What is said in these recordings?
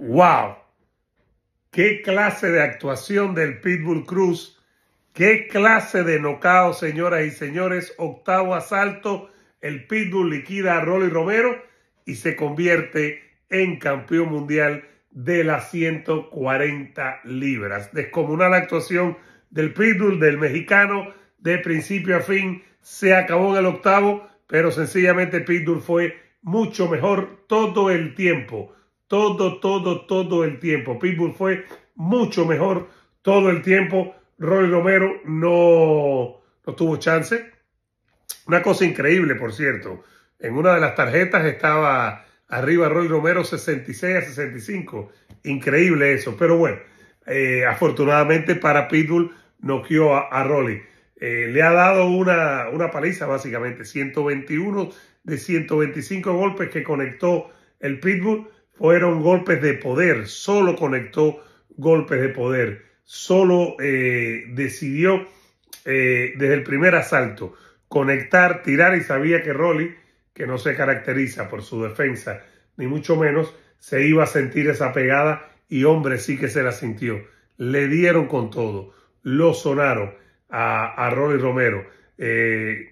¡Wow! ¡Qué clase de actuación del Pitbull Cruz! ¡Qué clase de nocao, señoras y señores! Octavo asalto, el Pitbull liquida a Rolly Romero y se convierte en campeón mundial de las 140 libras. Descomunal actuación del Pitbull, del mexicano, de principio a fin. Se acabó en el octavo, pero sencillamente Pitbull fue mucho mejor todo el tiempo todo, todo, todo el tiempo. Pitbull fue mucho mejor todo el tiempo. Roy Romero no, tuvo chance. Una cosa increíble, por cierto. En una de las tarjetas estaba arriba Roy Romero 66 a 65. Increíble eso. Pero bueno, eh, afortunadamente para Pitbull no a, a Rolly. Eh, le ha dado una, una, paliza básicamente. 121 de 125 golpes que conectó el Pitbull fueron golpes de poder, solo conectó golpes de poder, solo eh, decidió eh, desde el primer asalto conectar, tirar y sabía que Rolly, que no se caracteriza por su defensa, ni mucho menos, se iba a sentir esa pegada y hombre sí que se la sintió. Le dieron con todo, lo sonaron a, a Rolly Romero. Eh,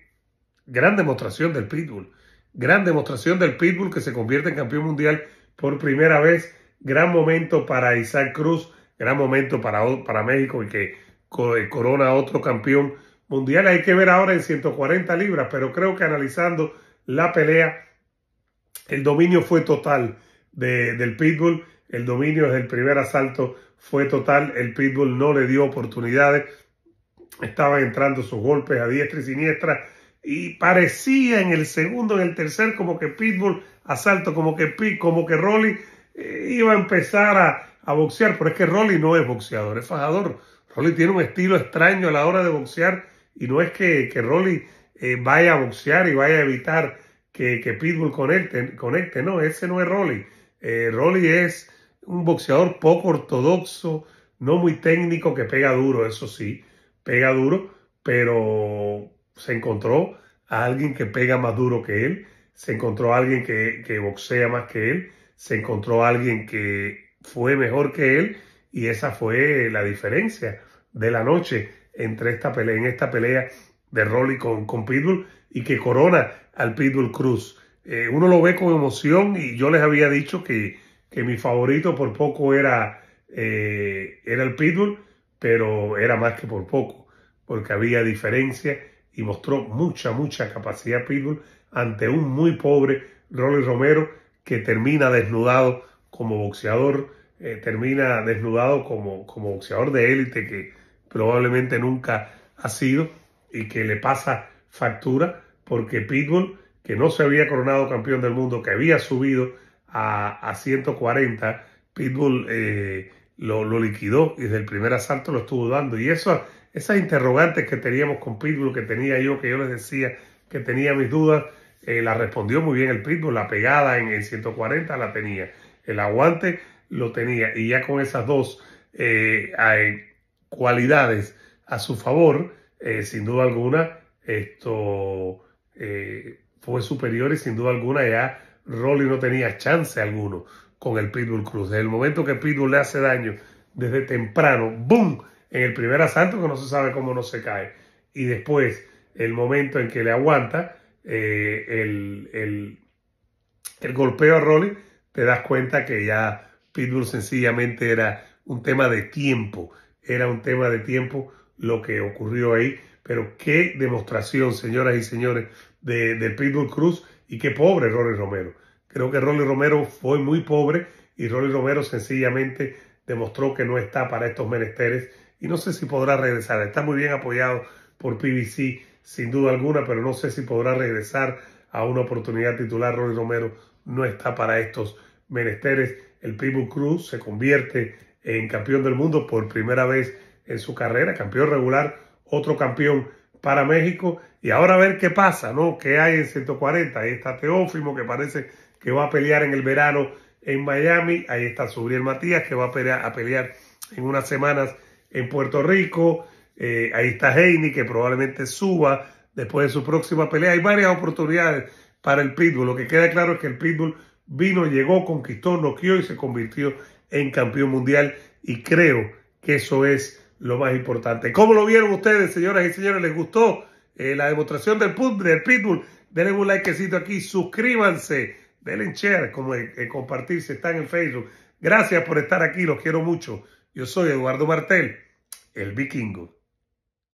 gran demostración del Pitbull, gran demostración del Pitbull que se convierte en campeón mundial por primera vez. Gran momento para Isaac Cruz, gran momento para, para México y que eh, corona otro campeón mundial. Hay que ver ahora en 140 libras, pero creo que analizando la pelea, el dominio fue total de, del Pitbull. El dominio del el primer asalto fue total. El Pitbull no le dio oportunidades. Estaban entrando sus golpes a diestra y siniestra. Y parecía en el segundo, en el tercer, como que Pitbull asalto, como que como que Rolly eh, iba a empezar a, boxear, pero es que Rolly no es boxeador, es fajador. Rolly tiene un estilo extraño a la hora de boxear y no es que, que Rolly eh, vaya a boxear y vaya a evitar que, que Pitbull conecte, no, ese no es Rolly. Eh, Rolly es un boxeador poco ortodoxo, no muy técnico, que pega duro, eso sí, pega duro, pero se encontró a alguien que pega más duro que él se encontró alguien que, boxea más que él, se encontró alguien que fue mejor que él y esa fue la diferencia de la noche entre esta pelea, en esta pelea de Rolly con, con Pitbull y que corona al Pitbull Cruz. Eh, uno lo ve con emoción y yo les había dicho que, que mi favorito por poco era, eh, era el Pitbull, pero era más que por poco, porque había diferencia y mostró mucha, mucha capacidad Pitbull ante un muy pobre Rolly Romero que termina desnudado como boxeador, eh, termina desnudado como, como boxeador de élite que probablemente nunca ha sido y que le pasa factura porque Pitbull, que no se había coronado campeón del mundo, que había subido a, 140, Pitbull eh, lo, lo, liquidó y desde el primer asalto lo estuvo dando. Y eso, esas interrogantes que teníamos con Pitbull, que tenía yo, que yo les decía que tenía mis dudas, eh, la respondió muy bien el Pitbull, la pegada en el 140 la tenía, el aguante lo tenía y ya con esas dos eh, cualidades a su favor, eh, sin duda alguna, esto fue superior y sin duda alguna ya Rolly no tenía chance alguno con el Pitbull Cruz. Desde el momento que Pitbull le hace daño, desde temprano, ¡boom! En el primer asalto que no se sabe cómo no se cae. Y después, el momento en que le aguanta, eh, el, el, golpeo a Rollins, te das cuenta que ya Pitbull sencillamente era un tema de tiempo, era un tema de tiempo lo que ocurrió ahí, pero qué demostración, señoras y señores, de, Pitbull Cruz y qué pobre Rollins Romero. Creo que Rollins Romero fue muy pobre y Rollins Romero sencillamente demostró que no está para estos menesteres y no sé si podrá regresar. Está muy bien apoyado por PBC sin duda alguna, pero no sé si podrá regresar a una oportunidad titular. Ronnie Romero no está para estos menesteres. El Primo Cruz se convierte en campeón del mundo por primera vez en su carrera, campeón regular, otro campeón para México. Y ahora a ver qué pasa, ¿no? ¿Qué hay en 140? Ahí está Teófimo, que parece que va a pelear en el verano en Miami. Ahí está Subriel Matías, que va a pelear, a pelear en unas semanas en Puerto Rico. Eh, ahí está Heini que probablemente suba después de su próxima pelea. Hay varias oportunidades para el Pitbull. Lo que queda claro es que el Pitbull vino, llegó, conquistó, noqueó y se convirtió en campeón mundial. Y creo que eso es lo más importante. ¿Cómo lo vieron ustedes, señoras y señores? ¿Les gustó eh, la demostración del, Pitbull? Denle un likecito aquí, suscríbanse, denle share, como compartir si están en Facebook. Gracias por estar aquí, los quiero mucho. Yo soy Eduardo Martel, el vikingo.